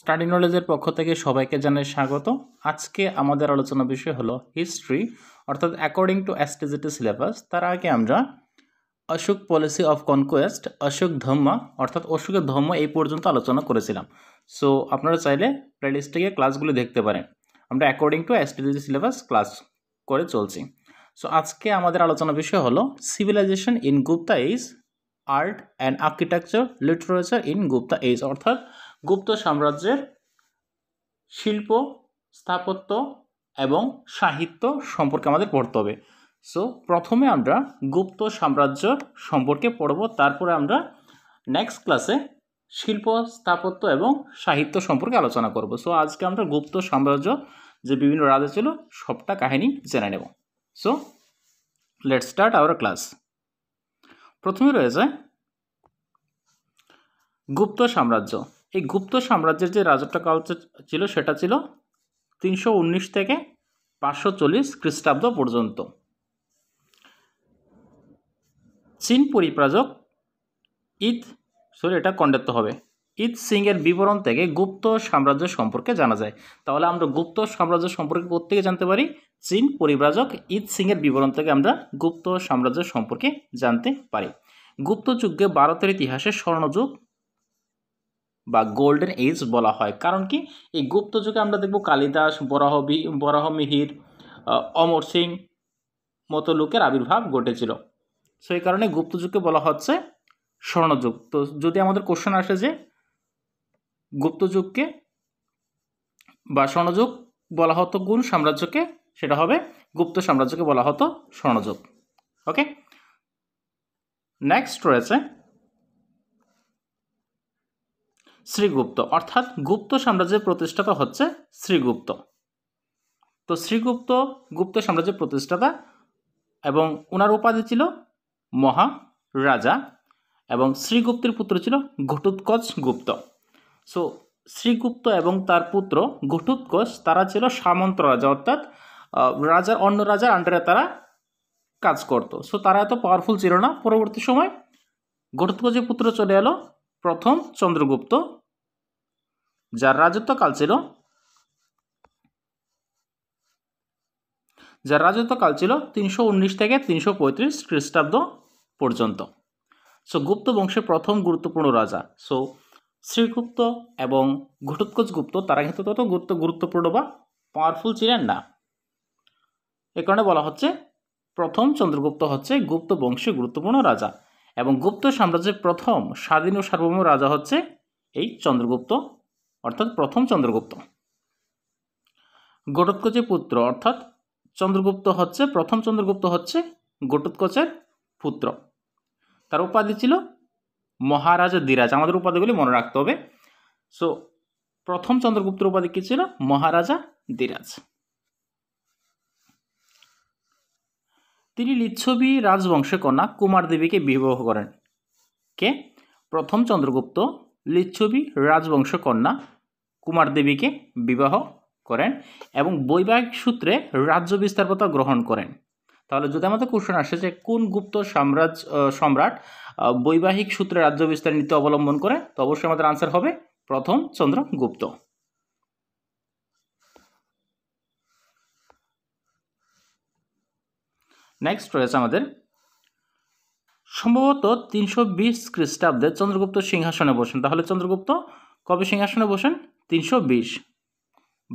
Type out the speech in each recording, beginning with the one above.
study নলেজের পক্ষ থেকে সবাইকে জানাই স্বাগত আজকে আমাদের আলোচনা বিষয় হলো হিস্ট্রি অর্থাৎ অ্যাকর্ডিং টু অ্যাস্টিজিটি সিলেবাস তার আগে আমরা Ashoka policy of conquest Ashoka Dhamma অর্থাৎ অশোকের ধম্ম এই পর্যন্ত আলোচনা করেছিলাম সো আপনারা চাইলে প্লেলিস্টে ক্লাসগুলি দেখতে পারেন আমরা according to astrology syllabus class করে চলছি সো আজকে আমাদের আলোচনা বিষয় হলো civilisation in Gupta age art and architecture literature in Gupta age অর্থাৎ গুপ্ত সাম্রাজ্যের শিল্প স্থাপত্য এবং সাহিত্য সম্পর্কে আমাদের পড়তে হবে সো প্রথমে আমরা গুপ্ত সাম্রাজ্য সম্পর্কে পড়ব তারপরে আমরা নেক্সট ক্লাসে শিল্প স্থাপত্য এবং সাহিত্য সম্পর্কে আলোচনা করব সো আজকে আমরা গুপ্ত সাম্রাজ্য যে বিভিন্ন রাজা ছিল সবটা কাহিনী জেনে নেব so let start our class প্রথমে রয়েছে গুপ্ত সাম্রাজ্য এই গুপ্ত সাম্রাজ্যের যে রাজত্বকাল ছিল সেটা ছিল তিনশো উনিশ থেকে পাঁচশো চল্লিশ খ্রিস্টাব্দ পর্যন্ত চীন পরিপ্রাজক ঈদ সরি এটা কন্ডাক্ত হবে ঈদ সিংয়ের বিবরণ থেকে গুপ্ত সাম্রাজ্য সম্পর্কে জানা যায় তাহলে আমরা গুপ্ত সাম্রাজ্য সম্পর্কে কোথেকে জানতে পারি চীন পরিব্রাজক ঈদ সিংয়ের বিবরণ থেকে আমরা গুপ্ত সাম্রাজ্য সম্পর্কে জানতে পারি গুপ্ত যুগে ভারতের ইতিহাসে স্বর্ণযুগ বা গোল্ডেন এজ বলা হয় কারণ কি এই গুপ্ত যুগে আমরা দেখব কালিদাস বরাহবি বরাহ মিহির অমর সিং মতো লোকের আবির্ভাব ঘটেছিল সো এই কারণে যুগকে বলা হচ্ছে স্বর্ণযুগ তো যদি আমাদের কোশ্চেন আসে যে গুপ্তযুগকে বা স্বর্ণযুগ বলা হতো গুণ সাম্রাজ্যকে সেটা হবে গুপ্ত সাম্রাজ্যকে বলা হতো স্বর্ণযুগ ওকে নেক্সট রয়েছে শ্রীগুপ্ত অর্থাৎ গুপ্ত সাম্রাজ্যের প্রতিষ্ঠাতা হচ্ছে শ্রীগুপ্ত তো শ্রীগুপ্ত গুপ্ত সাম্রাজ্যের প্রতিষ্ঠাতা এবং ওনার উপাধি ছিল মহা রাজা এবং শ্রীগুপ্তের পুত্র ছিল ঘটুৎকচ গুপ্ত সো শ্রীগুপ্ত এবং তার পুত্র ঘটুৎকচ তারা ছিল সামন্ত রাজা অর্থাৎ রাজার অন্য রাজার আন্ডারে তারা কাজ করত সো তারা এত পাওয়ারফুল ছিল না পরবর্তী সময় ঘটুৎকচের পুত্র চলে এলো প্রথম চন্দ্রগুপ্ত যার রাজত্বকাল ছিল যার রাজত্বকাল ছিল তিনশো উনিশ থেকে তিনশো পঁয়ত্রিশ খ্রিস্টাব্দ পর্যন্ত সো গুপ্ত বংশের প্রথম গুরুত্বপূর্ণ রাজা সো শ্রীগুপ্ত এবং ঘটোৎকোচ গুপ্ত তারা কিন্তু তত গুরুত্ব গুরুত্বপূর্ণ বা পাওয়ারফুল ছিলেন না এ কারণে বলা হচ্ছে প্রথম চন্দ্রগুপ্ত হচ্ছে গুপ্ত বংশের গুরুত্বপূর্ণ রাজা এবং গুপ্ত সাম্রাজ্যের প্রথম স্বাধীন ও সার্বভৌম রাজা হচ্ছে এই চন্দ্রগুপ্ত অর্থাৎ প্রথম চন্দ্রগুপ্ত ঘটোৎকচের পুত্র অর্থাৎ চন্দ্রগুপ্ত হচ্ছে প্রথম চন্দ্রগুপ্ত হচ্ছে ঘটোৎকচের পুত্র তার উপাধি ছিল মহারাজ দিরাজ আমাদের উপাধিগুলি মনে রাখতে হবে সো প্রথম চন্দ্রগুপ্তের উপাধি কী ছিল মহারাজা দিরাজ তিনি লিচ্ছবি রাজবংশে কন্যা কুমার দেবীকে বিবাহ করেন কে প্রথম চন্দ্রগুপ্ত লিচ্ছবি রাজবংশ কন্যা কুমার দেবীকে বিবাহ করেন এবং বৈবাহিক সূত্রে রাজ্য বিস্তারতা গ্রহণ করেন তাহলে যদি আমাদের কোশ্চেন আসে যে কোন গুপ্ত সাম্রাজ সম্রাট বৈবাহিক সূত্রে রাজ্য বিস্তার নীতি অবলম্বন করে তো অবশ্যই আমাদের আনসার হবে প্রথম চন্দ্রগুপ্ত নেক্সট রয়েছে আমাদের সম্ভবত তিনশো বিশ খ্রিস্টাব্দে চন্দ্রগুপ্ত সিংহাসনে বসেন তাহলে চন্দ্রগুপ্ত কবে সিংহাসনে বসেন তিনশো বিশ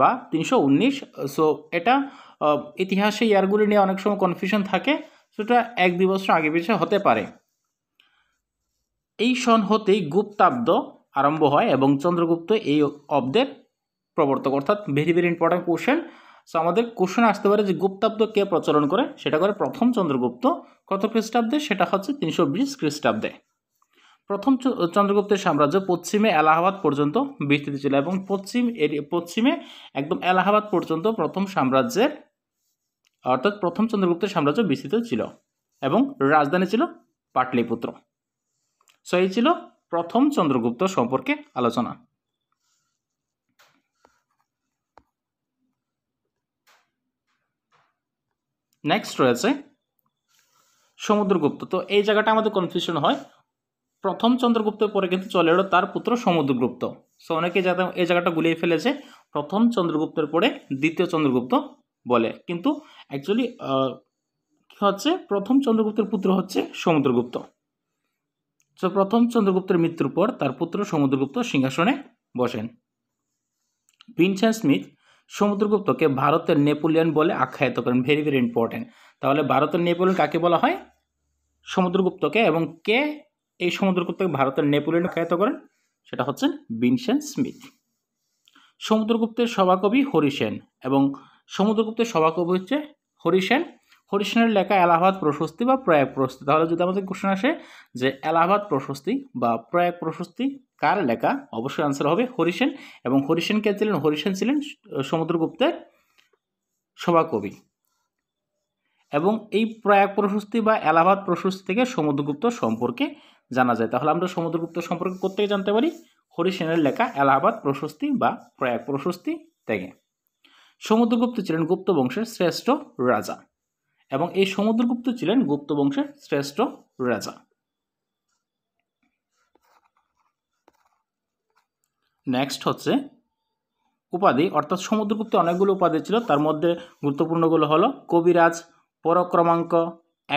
বা তিনশো উনিশ সো এটা ইতিহাসে ইয়ারগুলি নিয়ে অনেক সময় কনফিউশন থাকে সেটা এক দুই বছর আগে পিছিয়ে হতে পারে এই সন হতেই গুপ্তাব্দ আরম্ভ হয় এবং চন্দ্রগুপ্ত এই অব্দের প্রবর্তক অর্থাৎ very very important question so আমাদের কোশ্চেন আসতে পারে যে গুপ্তাব্দ কে প্রচলন করে সেটা করে প্রথম চন্দ্রগুপ্ত কত খ্রিস্টাব্দে সেটা হচ্ছে তিনশো বিশ খ্রিস্টাব্দে প্রথম চন্দ্রগুপ্তের সাম্রাজ্য পশ্চিমে এলাহাবাদ পর্যন্ত বিস্তৃত ছিল এবং পশ্চিম পশ্চিমে একদম এলাহাবাদ পর্যন্ত প্রথম সাম্রাজ্যের অর্থাৎ প্রথম চন্দ্রগুপ্তের সাম্রাজ্য বিস্তৃত ছিল এবং রাজধানী ছিল পাটলিপুত্র সো এই ছিল প্রথম চন্দ্রগুপ্ত সম্পর্কে আলোচনা নেক্সট রয়েছে সমুদ্রগুপ্ত তো এই জায়গাটা আমাদের কনফিউশন হয় প্রথম চন্দ্রগুপ্তের পরে কিন্তু চলে এলো তার পুত্র সমুদ্রগুপ্ত সো অনেকে যাতে এই জায়গাটা গুলিয়ে ফেলেছে প্রথম চন্দ্রগুপ্তের পরে দ্বিতীয় চন্দ্রগুপ্ত বলে কিন্তু অ্যাকচুয়ালি কী হচ্ছে প্রথম চন্দ্রগুপ্তের পুত্র হচ্ছে সমুদ্রগুপ্ত সো প্রথম চন্দ্রগুপ্তের মৃত্যুর পর তার পুত্র সমুদ্রগুপ্ত সিংহাসনে বসেন ভিনসেন্ট স্মিথ সমুদ্রগুপ্তকে ভারতের নেপোলিয়ন বলে আখ্যায়িত করেন ভেরি ভেরি ইম্পর্টেন্ট তাহলে ভারতের নেপোলিয়ন কাকে বলা হয় সমুদ্রগুপ্তকে এবং কে এই সমুদ্রগুপ্তকে ভারতের নেপোলিয়ন আখ্যায়িত করেন সেটা হচ্ছেন বিনসেন স্মিথ সমুদ্রগুপ্তের সভাকবি হরিসেন এবং সমুদ্রগুপ্তের সভাকবি হচ্ছে হরিসেন হরিশনের লেখা এলাহাবাদ প্রশস্তি বা প্রয়াগ প্রশস্তি তাহলে যদি আমাদের কোশ্চেন আসে যে এলাহাবাদ প্রশস্তি বা প্রয়াগ প্রশস্তি কার লেখা অবশ্যই আনসার হবে হরিশেন এবং হরিশেন কে ছিলেন হরিশেন ছিলেন সমুদ্রগুপ্তের সভাকবি এবং এই প্রয়াগ প্রশস্তি বা এলাহাবাদ প্রশস্তি থেকে সমুদ্রগুপ্ত সম্পর্কে জানা যায় তাহলে আমরা সমুদ্রগুপ্ত সম্পর্কে কোথেকে জানতে পারি হরিশেনের লেখা এলাহাবাদ প্রশস্তি বা প্রয়াগ প্রশস্তি থেকে সমুদ্রগুপ্ত ছিলেন গুপ্ত বংশের শ্রেষ্ঠ রাজা এবং এই সমুদ্রগুপ্ত ছিলেন গুপ্ত বংশের শ্রেষ্ঠ রাজা নেক্সট হচ্ছে উপাধি অর্থাৎ সমুদ্রগুপ্তে অনেকগুলো উপাধি ছিল তার মধ্যে গুরুত্বপূর্ণগুলো হলো কবিরাজ পরক্রমাঙ্ক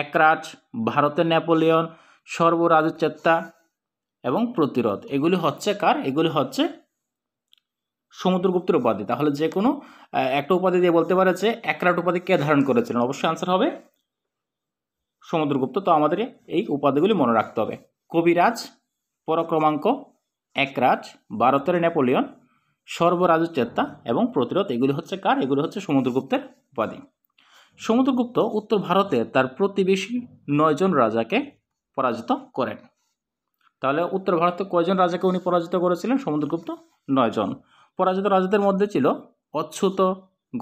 একরাজ ভারতের নেপোলিয়ন সর্বরাজচেত্তা এবং প্রতিরোধ এগুলি হচ্ছে কার এগুলি হচ্ছে সমুদ্রগুপ্তের উপাধি তাহলে যে কোনো একটা উপাধি দিয়ে বলতে পারে যে একরাট উপাধি কে ধারণ করেছিলেন অবশ্যই আনসার হবে সমুদ্রগুপ্ত তো আমাদের এই উপাধিগুলি মনে রাখতে হবে কবিরাজ পরক্রমাঙ্ক একরাজ ভারতের নেপোলিয়ন সর্বরাজু চেত্তা এবং প্রতিরোধ এগুলি হচ্ছে কার এগুলি হচ্ছে সমুদ্রগুপ্তের উপাধি সমুদ্রগুপ্ত উত্তর ভারতে তার প্রতিবেশী নয়জন রাজাকে পরাজিত করেন তাহলে উত্তর ভারতে কয়জন রাজাকে উনি পরাজিত করেছিলেন সমুদ্রগুপ্ত নয়জন পরাজিত রাজাদের মধ্যে ছিল অচ্ছুত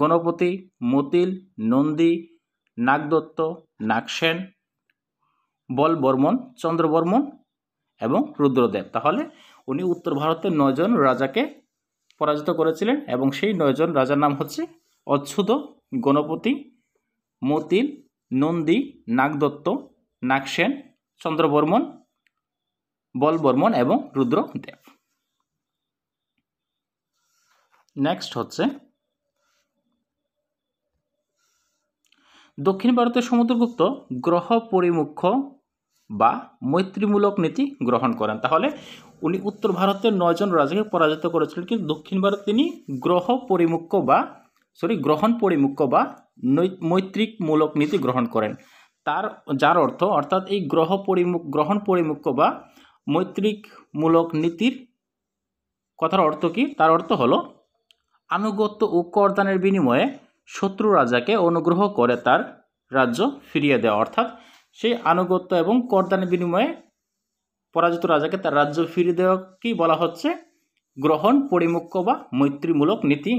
গণপতি মতিল নন্দী নাগদত্ত নাগসেন বলবর্মন চন্দ্রবর্মন এবং রুদ্রদেব তাহলে উনি উত্তর ভারতের নয়জন রাজাকে পরাজিত করেছিলেন এবং সেই নয়জন রাজার নাম হচ্ছে অচ্ছুত গণপতি মতিল নন্দী নাগদত্ত নাগসেন চন্দ্রবর্মন বলবর্মন এবং রুদ্রদেব নেক্সট হচ্ছে দক্ষিণ ভারতের সমুদ্রগুপ্ত গ্রহ পরিমুখ্য বা মৈত্রীমূলক নীতি গ্রহণ করেন তাহলে উনি উত্তর ভারতের নয়জন রাজাকে পরাজিত করেছিলেন কিন্তু দক্ষিণ ভারত তিনি গ্রহ পরিমুখ্য বা সরি গ্রহণ পরিমুখ্য বা মৈত্রিকমূলক নীতি গ্রহণ করেন তার যার অর্থ অর্থাৎ এই গ্রহ পরিমুখ গ্রহণ পরিমুখ্য বা মৈত্রিকমূলক নীতির কথার অর্থ কি তার অর্থ হলো আনুগত্য ও করদানের বিনিময়ে শত্রু রাজাকে অনুগ্রহ করে তার রাজ্য ফিরিয়ে দেওয়া অর্থাৎ সেই আনুগত্য এবং করদানের বিনিময়ে পরাজিত রাজাকে তার রাজ্য ফিরিয়ে দেওয়াকেই বলা হচ্ছে গ্রহণ পরিমুখ্য বা মৈত্রীমূলক নীতি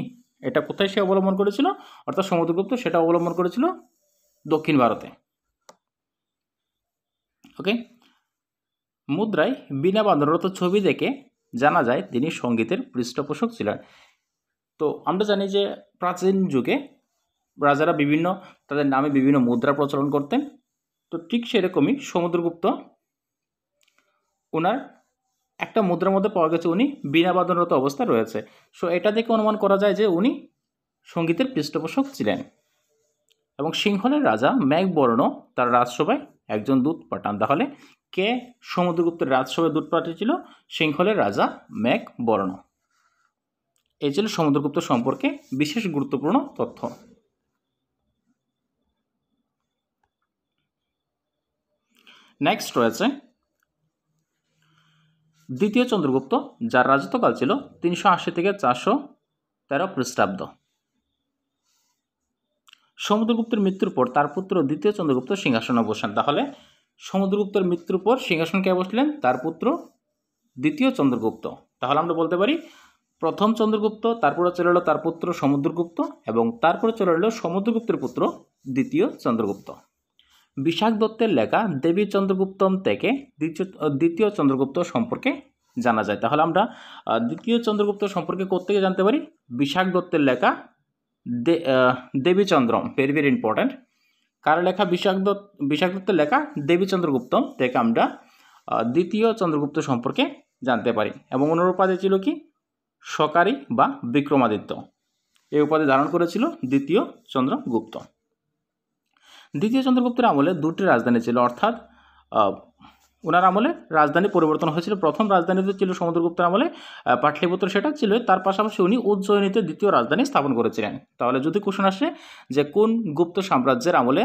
এটা কোথায় সে অবলম্বন করেছিল অর্থাৎ সমুদ্রগুপ্ত সেটা অবলম্বন করেছিল দক্ষিণ ভারতে ওকে মুদ্রায় বিনা বান্ধবরত ছবি দেখে জানা যায় তিনি সঙ্গীতের পৃষ্ঠপোষক ছিলেন তো আমরা জানি যে প্রাচীন যুগে রাজারা বিভিন্ন তাদের নামে বিভিন্ন মুদ্রা প্রচলন করতেন তো ঠিক সেরকমই সমুদ্রগুপ্ত ওনার একটা মুদ্রার মধ্যে পাওয়া গেছে উনি বিনা বাদনরত অবস্থায় রয়েছে সো এটা দেখে অনুমান করা যায় যে উনি সঙ্গীতের পৃষ্ঠপোষক ছিলেন এবং সিংহলের রাজা ম্যাকবর্ণ তার রাজসভায় একজন দূত পাঠান তাহলে কে সমুদ্রগুপ্তের রাজসভায় দূত পাঠিয়েছিল সিংহলের রাজা ম্যাকবর্ণ এই ছিল সমুদ্রগুপ্ত সম্পর্কে বিশেষ গুরুত্বপূর্ণ তথ্য নেক্সট রয়েছে দ্বিতীয় চন্দ্রগুপ্ত যার রাজত্বকাল ছিল তিনশো আশি থেকে চারশো তেরো খ্রিস্টাব্দ সমুদ্রগুপ্তের মৃত্যুর পর তার পুত্র দ্বিতীয় চন্দ্রগুপ্ত সিংহাসনে বসেন তাহলে সমুদ্রগুপ্তের মৃত্যুর পর সিংহাসন কে বসলেন তার পুত্র দ্বিতীয় চন্দ্রগুপ্ত তাহলে আমরা বলতে পারি প্রথম চন্দ্রগুপ্ত তারপরে চলে এলো তার পুত্র সমুদ্রগুপ্ত এবং তারপরে চলে এলো সমুদ্রগুপ্তের পুত্র দ্বিতীয় চন্দ্রগুপ্ত বিশাখ দত্তের লেখা দেবী চন্দ্রগুপ্তম থেকে দ্বিতীয় চন্দ্রগুপ্ত সম্পর্কে জানা যায় তাহলে আমরা দ্বিতীয় চন্দ্রগুপ্ত সম্পর্কে কোথেকে জানতে পারি বিশাখ দত্তের লেখা Devi Chandram very very important কার লেখা বিশাখ দত্ত বিশাখ দত্তের লেখা দেবী চন্দ্রগুপ্তম থেকে আমরা দ্বিতীয় চন্দ্রগুপ্ত সম্পর্কে জানতে পারি এবং আছে ছিল কি সকারি বা বিক্রমাদিত্য এই উপাধি ধারণ করেছিল দ্বিতীয় চন্দ্রগুপ্ত দ্বিতীয় চন্দ্রগুপ্তের আমলে দুটি রাজধানী ছিল অর্থাৎ ওনার আমলে রাজধানী পরিবর্তন হয়েছিল প্রথম রাজধানীতে ছিল সমুদ্রগুপ্তের আমলে পাটলিপুত্র সেটা ছিল তার পাশাপাশি উনি উজ্জয়িনীতে দ্বিতীয় রাজধানী স্থাপন করেছিলেন তাহলে যদি কোশন আসে যে কোন গুপ্ত সাম্রাজ্যের আমলে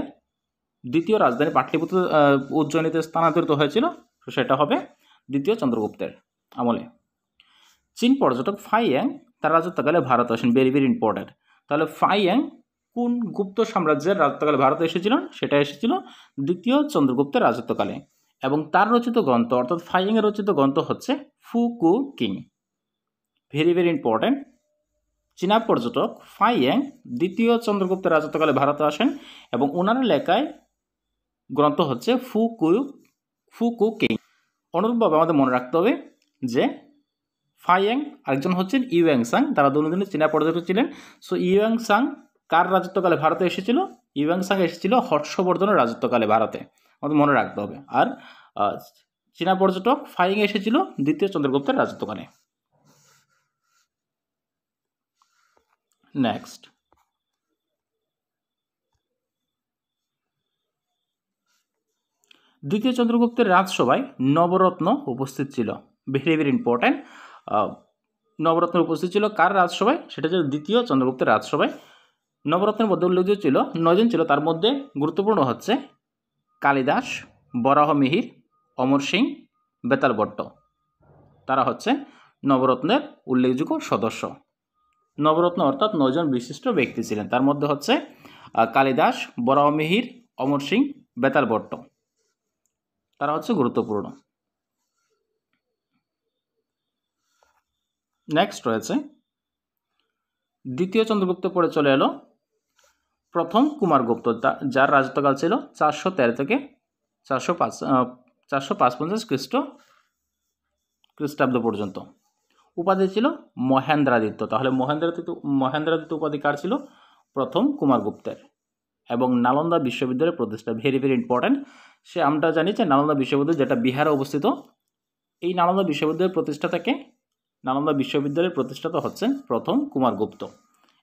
দ্বিতীয় রাজধানী পাটলিপুত্র উজ্জয়িনীতে স্থানান্তরিত হয়েছিল সেটা হবে দ্বিতীয় চন্দ্রগুপ্তের আমলে চীন পর্যটক ফাইয়াং তার রাজত্বকালে ভারত আসেন ভেরি ভেরি ইম্পর্ট্যান্ট তাহলে ফাইয়াং কোন গুপ্ত সাম্রাজ্যের রাজত্বকালে ভারতে এসেছিলেন সেটা এসেছিল দ্বিতীয় চন্দ্রগুপ্তের রাজত্বকালে এবং তার রচিত গ্রন্থ অর্থাৎ ফাইয়াংয়ের রচিত গ্রন্থ হচ্ছে ফু কু কিং ভেরি ভেরি ইম্পর্ট্যান্ট চীনা পর্যটক ফাইয়াং দ্বিতীয় চন্দ্রগুপ্তের রাজত্বকালে ভারতে আসেন এবং ওনার লেখায় গ্রন্থ হচ্ছে ফু কু ফু কু কিং অনুরূপভাবে আমাদের মনে রাখতে হবে যে ফাইয়াং আরেকজন হচ্ছেন ইউয়াং সাং তারা দুজনে চীনা পর্যটক ছিলেন সো ইউয়াং সাং কার রাজত্বকালে ভারতে এসেছিল ইউয়াং সাং এসেছিল হর্ষবর্ধনের রাজত্বকালে ভারতে আমাদের মনে রাখতে হবে আর চীনা পর্যটক ফাইং এসেছিল দ্বিতীয় চন্দ্রগুপ্তের রাজত্বকালে নেক্সট দ্বিতীয় চন্দ্রগুপ্তের রাজসভায় নবরত্ন উপস্থিত ছিল ভেরি ভেরি ইম্পর্ট্যান্ট নবরত্ন উপস্থিত ছিল কার রাজসভায় সেটা ছিল দ্বিতীয় চন্দ্রগুপ্তের রাজসভায় নবরত্নের মধ্যে উল্লেখযোগ্য ছিল নয়জন ছিল তার মধ্যে গুরুত্বপূর্ণ হচ্ছে কালিদাস বরাহ মিহির অমর সিং বেতাল ভট্ট তারা হচ্ছে নবরত্নের উল্লেখযোগ্য সদস্য নবরত্ন অর্থাৎ নয়জন বিশিষ্ট ব্যক্তি ছিলেন তার মধ্যে হচ্ছে কালিদাস বরাহ মিহির অমর সিং বেতাল ভট্ট তারা হচ্ছে গুরুত্বপূর্ণ নেক্সট রয়েছে দ্বিতীয় চন্দ্রগুপ্ত পরে চলে এলো প্রথম কুমারগুপ্ত যার রাজত্বকাল ছিল চারশো তেরো থেকে চারশো পাঁচ চারশো পাঁচ পঞ্চাশ খ্রিস্ট খ্রিস্টাব্দ পর্যন্ত উপাধি ছিল মহেন্দ্রাদিত্য তাহলে মহেন্দ্রাদিত্য মহেন্দ্রাদিত্য উপাধি কার ছিল প্রথম কুমারগুপ্তের এবং নালন্দা বিশ্ববিদ্যালয়ের প্রতিষ্ঠা ভেরি ভেরি ইম্পর্ট্যান্ট সে আমরা জানি যে নালন্দা বিশ্ববিদ্যালয় যেটা বিহারে অবস্থিত এই নালন্দা বিশ্ববিদ্যালয়ের প্রতিষ্ঠা প্রতিষ্ঠাতাকে নালন্দা বিশ্ববিদ্যালয়ের প্রতিষ্ঠাতা হচ্ছেন প্রথম কুমারগুপ্ত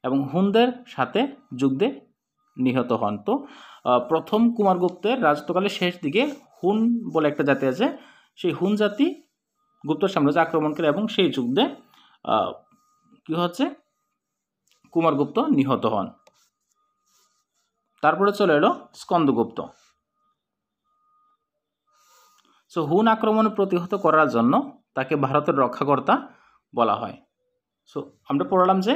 এবং হুনদের সাথে যুদ্ধে নিহত হন তো প্রথম কুমারগুপ্তের রাজত্বকালের শেষ দিকে হুন বলে একটা জাতি আছে সেই হুন জাতি গুপ্ত সাম্রাজ্য আক্রমণ করে এবং সেই যুদ্ধে কী হচ্ছে কুমারগুপ্ত নিহত হন তারপরে চলে এলো স্কন্দগুপ্ত সো হুন আক্রমণ প্রতিহত করার জন্য তাকে ভারতের রক্ষাকর্তা বলা হয় সো আমরা পড়ালাম যে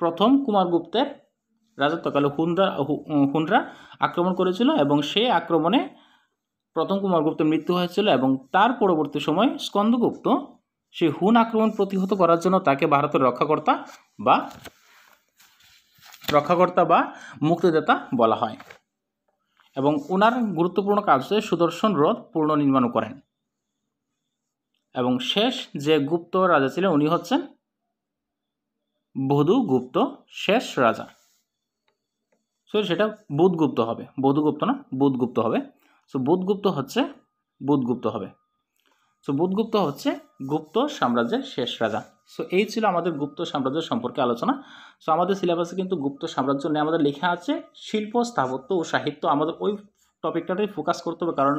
প্রথম কুমারগুপ্তের রাজত্বকালে হুনরা হুনরা আক্রমণ করেছিল এবং সেই আক্রমণে প্রথম কুমারগুপ্তের মৃত্যু হয়েছিল এবং তার পরবর্তী সময় স্কন্দগুপ্ত সেই হুন আক্রমণ প্রতিহত করার জন্য তাকে ভারতের রক্ষাকর্তা বা রক্ষাকর্তা বা মুক্তিদাতা বলা হয় এবং ওনার গুরুত্বপূর্ণ কাজে সুদর্শন রথ পুনর্নির্মাণ করেন এবং শেষ যে গুপ্ত রাজা ছিলেন উনি হচ্ছেন বধু গুপ্ত শেষ রাজা সো সেটা বুধগুপ্ত হবে বধুগুপ্ত না বুধগুপ্ত হবে সো বুধগুপ্ত হচ্ছে বুধগুপ্ত হবে সো বুধগুপ্ত হচ্ছে গুপ্ত সাম্রাজ্যের শেষ রাজা সো এই ছিল আমাদের গুপ্ত সাম্রাজ্য সম্পর্কে আলোচনা সো আমাদের সিলেবাসে কিন্তু গুপ্ত সাম্রাজ্য নিয়ে আমাদের লেখা আছে শিল্প স্থাপত্য ও সাহিত্য আমাদের ওই টপিকটাতেই ফোকাস করতে হবে কারণ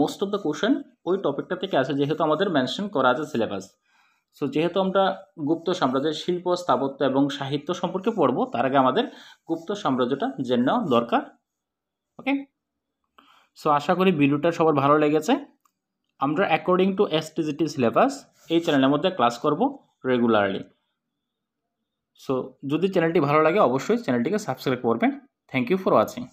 মোস্ট অফ দ্য কোয়েশন ওই টপিকটা থেকে আছে যেহেতু আমাদের মেনশন করা আছে সিলেবাস সো যেহেতু আমরা গুপ্ত সাম্রাজ্যের শিল্প স্থাপত্য এবং সাহিত্য সম্পর্কে পড়ব তার আগে আমাদের গুপ্ত সাম্রাজ্যটা জেনে নেওয়া দরকার ওকে সো আশা করি ভিডিওটা সবার ভালো লেগেছে আমরা according to S TGT syllabus এই চ্যানেলের মধ্যে ক্লাস করব রেগুলারলি সো যদি চ্যানেলটি ভালো লাগে অবশ্যই চ্যানেলটিকে সাবস্ক্রাইব করবেন থ্যাংক ইউ ফর ওয়াচিং